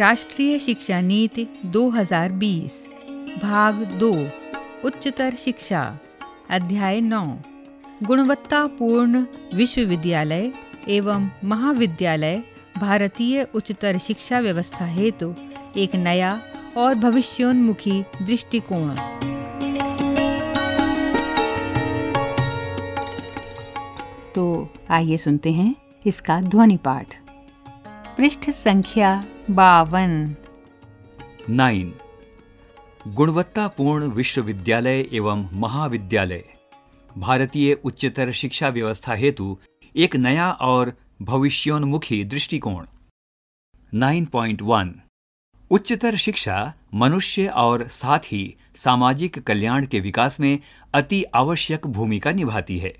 राष्ट्रीय शिक्षा नीति 2020 भाग दो उच्चतर शिक्षा अध्याय नौ गुणवत्तापूर्ण विश्वविद्यालय एवं महाविद्यालय भारतीय उच्चतर शिक्षा व्यवस्था हेतु तो एक नया और भविष्योन्मुखी दृष्टिकोण तो आइए सुनते हैं इसका ध्वनि पाठ पृष्ठ संख्या बावन नाइन गुणवत्तापूर्ण विश्वविद्यालय एवं महाविद्यालय भारतीय उच्चतर शिक्षा व्यवस्था हेतु एक नया और भविष्योन्मुखी दृष्टिकोण 9.1 उच्चतर शिक्षा मनुष्य और साथ ही सामाजिक कल्याण के विकास में अति आवश्यक भूमिका निभाती है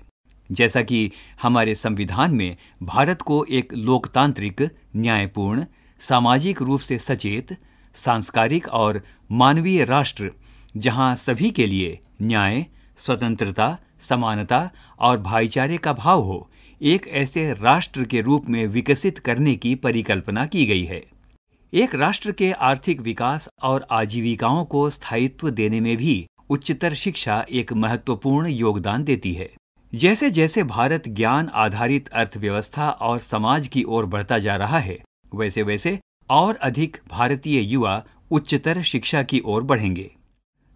जैसा कि हमारे संविधान में भारत को एक लोकतांत्रिक न्यायपूर्ण सामाजिक रूप से सचेत सांस्कारिक और मानवीय राष्ट्र जहां सभी के लिए न्याय स्वतंत्रता समानता और भाईचारे का भाव हो एक ऐसे राष्ट्र के रूप में विकसित करने की परिकल्पना की गई है एक राष्ट्र के आर्थिक विकास और आजीविकाओं को स्थायित्व देने में भी उच्चतर शिक्षा एक महत्वपूर्ण योगदान देती है जैसे जैसे भारत ज्ञान आधारित अर्थव्यवस्था और समाज की ओर बढ़ता जा रहा है वैसे वैसे और अधिक भारतीय युवा उच्चतर शिक्षा की ओर बढ़ेंगे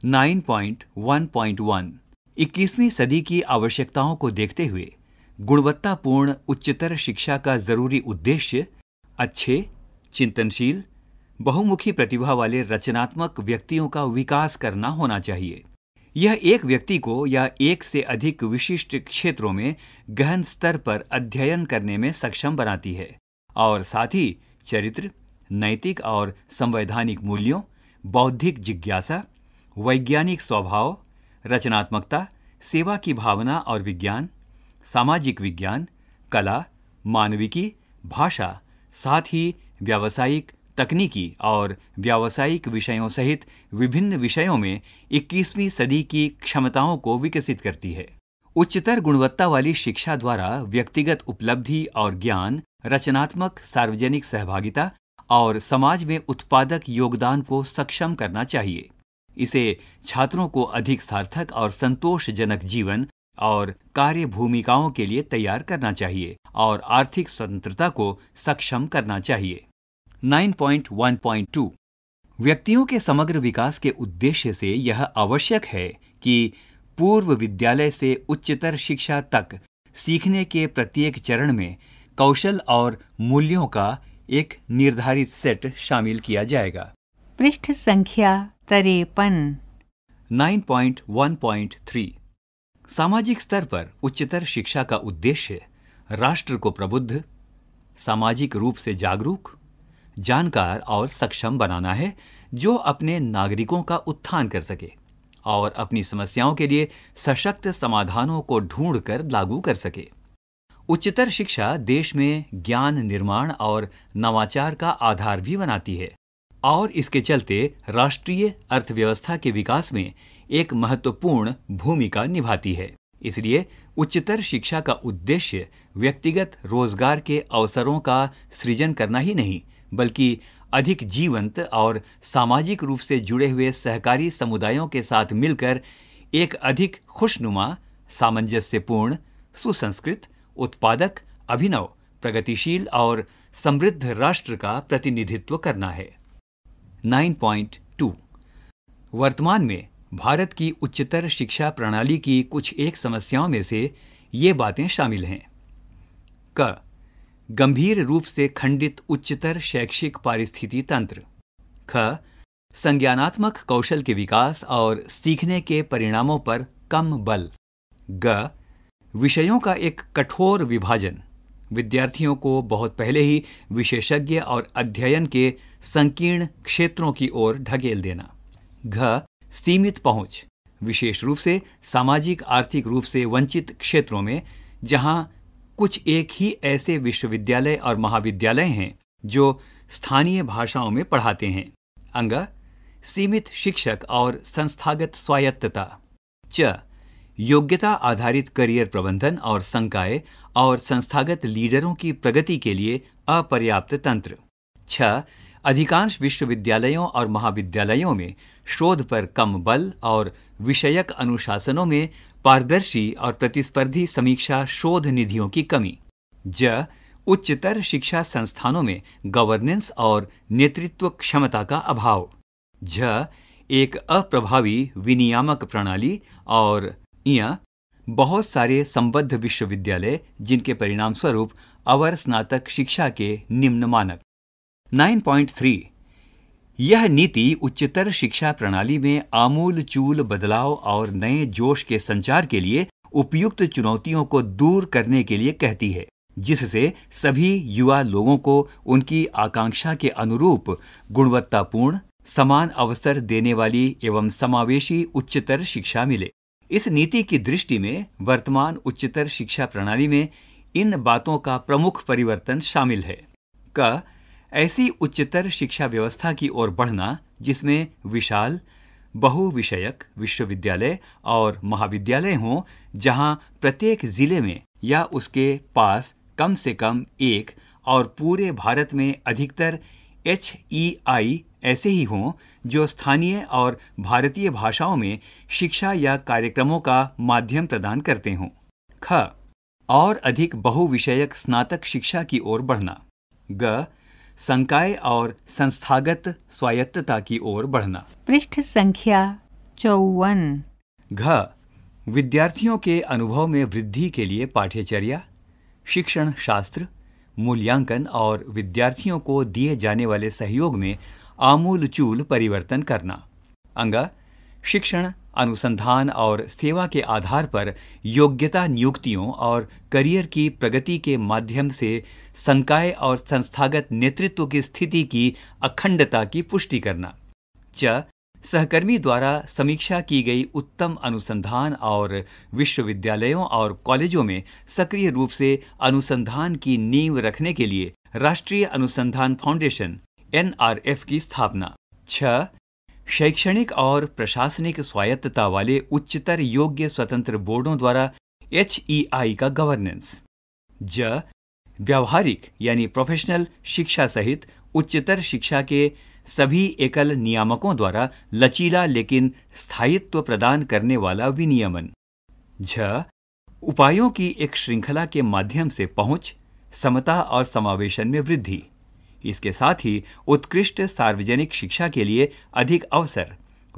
9.1.1 इक्कीसवीं सदी की आवश्यकताओं को देखते हुए गुणवत्तापूर्ण उच्चतर शिक्षा का जरूरी उद्देश्य अच्छे चिंतनशील बहुमुखी प्रतिभा वाले रचनात्मक व्यक्तियों का विकास करना होना चाहिए यह एक व्यक्ति को या एक से अधिक विशिष्ट क्षेत्रों में गहन स्तर पर अध्ययन करने में सक्षम बनाती है और साथ ही चरित्र नैतिक और संवैधानिक मूल्यों बौद्धिक जिज्ञासा वैज्ञानिक स्वभाव रचनात्मकता सेवा की भावना और विज्ञान सामाजिक विज्ञान कला मानविकी भाषा साथ ही व्यावसायिक तकनीकी और व्यावसायिक विषयों सहित विभिन्न विषयों में 21वीं सदी की क्षमताओं को विकसित करती है उच्चतर गुणवत्ता वाली शिक्षा द्वारा व्यक्तिगत उपलब्धि और ज्ञान रचनात्मक सार्वजनिक सहभागिता और समाज में उत्पादक योगदान को सक्षम करना चाहिए इसे छात्रों को अधिक सार्थक और संतोषजनक जीवन और कार्य भूमिकाओं के लिए तैयार करना चाहिए और आर्थिक स्वतंत्रता को सक्षम करना चाहिए 9.1.2 व्यक्तियों के समग्र विकास के उद्देश्य से यह आवश्यक है कि पूर्व विद्यालय से उच्चतर शिक्षा तक सीखने के प्रत्येक चरण में कौशल और मूल्यों का एक निर्धारित सेट शामिल किया जाएगा पृष्ठ संख्या तरेपन 9.1.3 सामाजिक स्तर पर उच्चतर शिक्षा का उद्देश्य राष्ट्र को प्रबुद्ध सामाजिक रूप से जागरूक जानकार और सक्षम बनाना है जो अपने नागरिकों का उत्थान कर सके और अपनी समस्याओं के लिए सशक्त समाधानों को ढूंढकर लागू कर सके उच्चतर शिक्षा देश में ज्ञान निर्माण और नवाचार का आधार भी बनाती है और इसके चलते राष्ट्रीय अर्थव्यवस्था के विकास में एक महत्वपूर्ण भूमिका निभाती है इसलिए उच्चतर शिक्षा का उद्देश्य व्यक्तिगत रोजगार के अवसरों का सृजन करना ही नहीं बल्कि अधिक जीवंत और सामाजिक रूप से जुड़े हुए सहकारी समुदायों के साथ मिलकर एक अधिक खुशनुमा सामंजस्यपूर्ण सुसंस्कृत उत्पादक अभिनव प्रगतिशील और समृद्ध राष्ट्र का प्रतिनिधित्व करना है 9.2 वर्तमान में भारत की उच्चतर शिक्षा प्रणाली की कुछ एक समस्याओं में से ये बातें शामिल हैं क गंभीर रूप से खंडित उच्चतर शैक्षिक पारिस्थिति तंत्र ख संज्ञानात्मक कौशल के विकास और सीखने के परिणामों पर कम बल ग विषयों का एक कठोर विभाजन विद्यार्थियों को बहुत पहले ही विशेषज्ञ और अध्ययन के संकीर्ण क्षेत्रों की ओर ढकेल देना घ सीमित पहुंच विशेष रूप से सामाजिक आर्थिक रूप से वंचित क्षेत्रों में जहां कुछ एक ही ऐसे विश्वविद्यालय और महाविद्यालय हैं जो स्थानीय भाषाओं में पढ़ाते हैं अंग सीमित शिक्षक और संस्थागत स्वायत्तता च योग्यता आधारित करियर प्रबंधन और संकाय और संस्थागत लीडरों की प्रगति के लिए अपर्याप्त तंत्र छ अधिकांश विश्वविद्यालयों और महाविद्यालयों में शोध पर कम बल और विषयक अनुशासनों में पारदर्शी और प्रतिस्पर्धी समीक्षा शोध निधियों की कमी ज उच्चतर शिक्षा संस्थानों में गवर्नेंस और नेतृत्व क्षमता का अभाव झ एक अप्रभावी विनियामक प्रणाली और इया बहुत सारे संबद्ध विश्वविद्यालय जिनके परिणाम स्वरूप अवर स्नातक शिक्षा के निम्न मानक 9.3 यह नीति उच्चतर शिक्षा प्रणाली में आमूल चूल बदलाव और नए जोश के संचार के लिए उपयुक्त चुनौतियों को दूर करने के लिए कहती है जिससे सभी युवा लोगों को उनकी आकांक्षा के अनुरूप गुणवत्तापूर्ण समान अवसर देने वाली एवं समावेशी उच्चतर शिक्षा मिले इस नीति की दृष्टि में वर्तमान उच्चतर शिक्षा प्रणाली में इन बातों का प्रमुख परिवर्तन शामिल है क ऐसी उच्चतर शिक्षा व्यवस्था की ओर बढ़ना जिसमें विशाल बहुविषयक विश्वविद्यालय और महाविद्यालय हों जहां प्रत्येक जिले में या उसके पास कम से कम एक और पूरे भारत में अधिकतर एच ई आई ऐसे ही हों जो स्थानीय और भारतीय भाषाओं में शिक्षा या कार्यक्रमों का माध्यम प्रदान करते हों ख और अधिक बहुविषयक स्नातक शिक्षा की ओर बढ़ना ग संकाय और संस्थागत स्वायत्तता की ओर बढ़ना पृष्ठ संख्या चौवन घ विद्यार्थियों के अनुभव में वृद्धि के लिए पाठ्यचर्या शिक्षण शास्त्र मूल्यांकन और विद्यार्थियों को दिए जाने वाले सहयोग में आमूलचूल परिवर्तन करना अंगा शिक्षण अनुसंधान और सेवा के आधार पर योग्यता नियुक्तियों और करियर की प्रगति के माध्यम से संकाय और संस्थागत नेतृत्व की स्थिति की अखंडता की पुष्टि करना च सहकर्मी द्वारा समीक्षा की गई उत्तम अनुसंधान और विश्वविद्यालयों और कॉलेजों में सक्रिय रूप से अनुसंधान की नींव रखने के लिए राष्ट्रीय अनुसंधान फाउंडेशन एन की स्थापना छ शैक्षणिक और प्रशासनिक स्वायत्तता वाले उच्चतर योग्य स्वतंत्र बोर्डों द्वारा एच e का गवर्नेंस ज व्यावहारिक यानी प्रोफेशनल शिक्षा सहित उच्चतर शिक्षा के सभी एकल नियामकों द्वारा लचीला लेकिन स्थायित्व प्रदान करने वाला विनियमन झ उपायों की एक श्रृंखला के माध्यम से पहुंच समता और समावेशन में वृद्धि इसके साथ ही उत्कृष्ट सार्वजनिक शिक्षा के लिए अधिक अवसर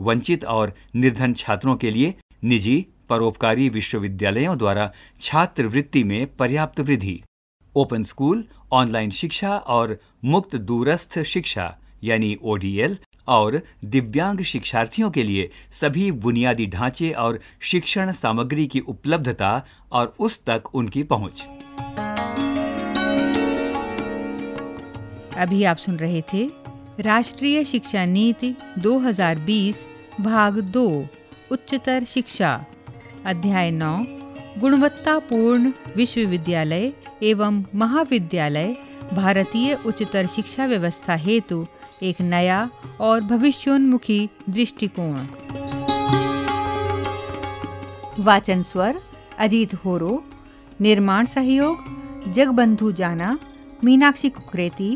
वंचित और निर्धन छात्रों के लिए निजी परोपकारी विश्वविद्यालयों द्वारा छात्रवृत्ति में पर्याप्त वृद्धि ओपन स्कूल ऑनलाइन शिक्षा और मुक्त दूरस्थ शिक्षा यानी ओडीएल और दिव्यांग शिक्षार्थियों के लिए सभी बुनियादी ढांचे और शिक्षण सामग्री की उपलब्धता और उस तक उनकी पहुंच अभी आप सुन रहे थे राष्ट्रीय शिक्षा नीति 2020 भाग दो उच्चतर शिक्षा अध्याय नौ गुणवत्तापूर्ण विश्वविद्यालय एवं महाविद्यालय भारतीय उच्चतर शिक्षा व्यवस्था हेतु एक नया और भविष्योन्मुखी दृष्टिकोण वाचन स्वर अजीत होरो निर्माण सहयोग जगबंधु जाना मीनाक्षी कुकरेती